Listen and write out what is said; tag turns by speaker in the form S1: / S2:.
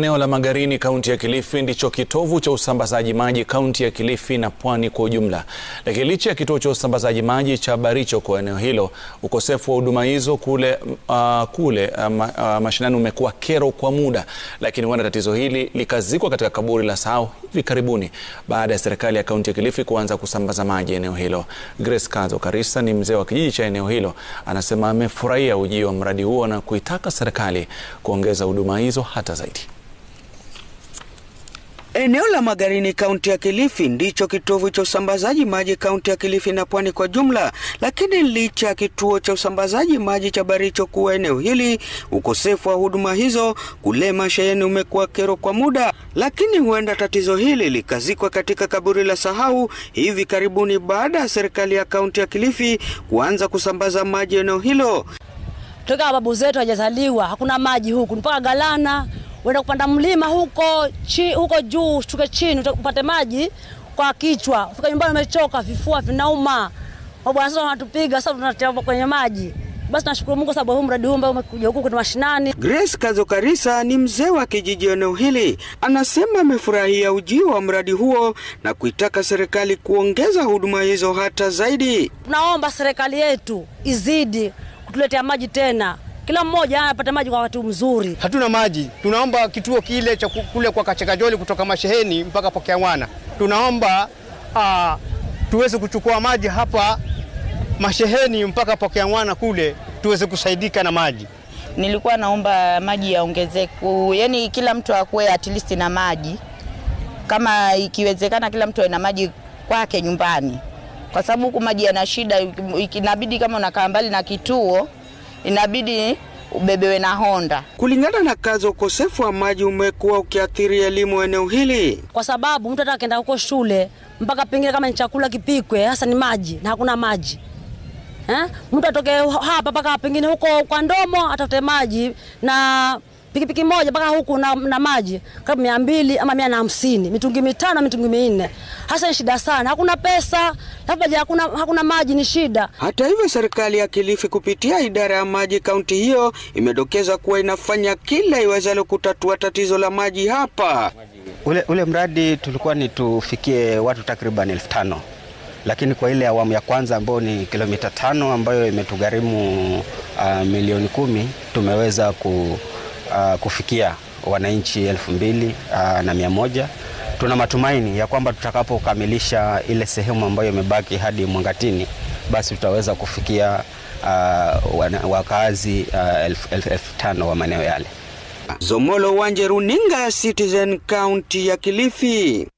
S1: Eneo la Magarini kaunti ya Kilifi ndicho kitovu cha usambazaji maji kaunti ya Kilifi na pwani kwa ujumla. Lakini licha ya kituo cha usambazaji maji cha Baricho kwa eneo hilo, ukosefu wa huduma hizo kule, uh, kule uh, uh, mashinani umekuwa kero kwa muda, lakini huenda tatizo hili likazikwa katika kaburi la sahau hivi karibuni baada ya serikali ya kaunti ya Kilifi kuanza kusambaza maji eneo hilo. Grace Kazo Karisa ni mzee wa kijiji cha eneo hilo, anasema amefurahia ujio wa mradi huo na kuitaka serikali kuongeza huduma hizo hata zaidi.
S2: Eneo la Magarini kaunti ya Kilifi ndicho kitovu cha usambazaji maji kaunti ya Kilifi na pwani kwa jumla, lakini licha ya kituo cha usambazaji maji cha Baricho kuwa eneo hili, ukosefu wa huduma hizo kulema mashayani umekuwa kero kwa muda, lakini huenda tatizo hili likazikwa katika kaburi la sahau hivi karibuni baada ya serikali ya kaunti ya Kilifi kuanza kusambaza maji eneo
S3: hilo. Toka babu zetu hajazaliwa hakuna maji huku mpaka Galana uenda kupanda mlima huko, chi, huko juu ushuke chini upate maji kwa kichwa, ufika nyumbani umechoka, vifua vinauma, mabwana sasa wanatupiga sasa, tunatamba kwenye maji. Basi nashukuru Mungu sababu huu mradi huu umekuja huku kwenye mashinani.
S2: Grace Kazokarisa ni mzee wa kijiji eneo hili, anasema amefurahia ujio wa mradi huo na kuitaka serikali kuongeza huduma hizo hata zaidi.
S3: Tunaomba serikali yetu izidi kutuletea maji tena kila mmoja anapata maji kwa wakati mzuri. Hatuna maji, tunaomba kituo
S4: kile cha kule kwa Kachekajoli kutoka Masheheni mpaka Pokea Mwana, tunaomba uh, tuweze kuchukua maji hapa Masheheni mpaka Pokea Mwana kule
S3: tuweze kusaidika na maji. Nilikuwa naomba maji yaongezeke, yani kila mtu akuwe at least na maji, kama ikiwezekana kila mtu ana maji kwake nyumbani, kwa sababu huku maji yana shida, inabidi kama unakaa mbali na kituo inabidi ubebewe na Honda.
S2: Kulingana na kazi, ukosefu wa maji umekuwa ukiathiri elimu eneo hili,
S3: kwa sababu mtu hata akienda huko shule mpaka pengine kama ni chakula kipikwe, hasa ni maji na hakuna maji eh? Mtu atoke hapa mpaka pengine huko kwa Ndomo atafute maji na pikipiki moja mpaka huku na, na maji karibu mia mbili ama mia na hamsini mitungi mitano na mitungi minne. Hasa ni shida sana, hakuna pesa labda hakuna, hakuna maji ni shida.
S2: Hata hivyo, serikali ya Kilifi kupitia idara ya maji kaunti hiyo imedokeza kuwa inafanya kila iwezalo kutatua tatizo la maji hapa.
S4: Ule, ule mradi tulikuwa ni tufikie watu takriban elfu tano lakini kwa ile awamu ya kwanza ambayo ni kilomita tano ambayo imetugharimu uh, milioni kumi tumeweza ku uh, kufikia wananchi elfu mbili uh, na mia moja. Tuna matumaini ya kwamba tutakapokamilisha ile sehemu ambayo imebaki hadi Mwangatini, basi tutaweza kufikia
S2: uh, wakazi uh, elfu, tano wa maeneo yale. Zomolo Wanje, runinga ya Citizen, kaunti ya Kilifi.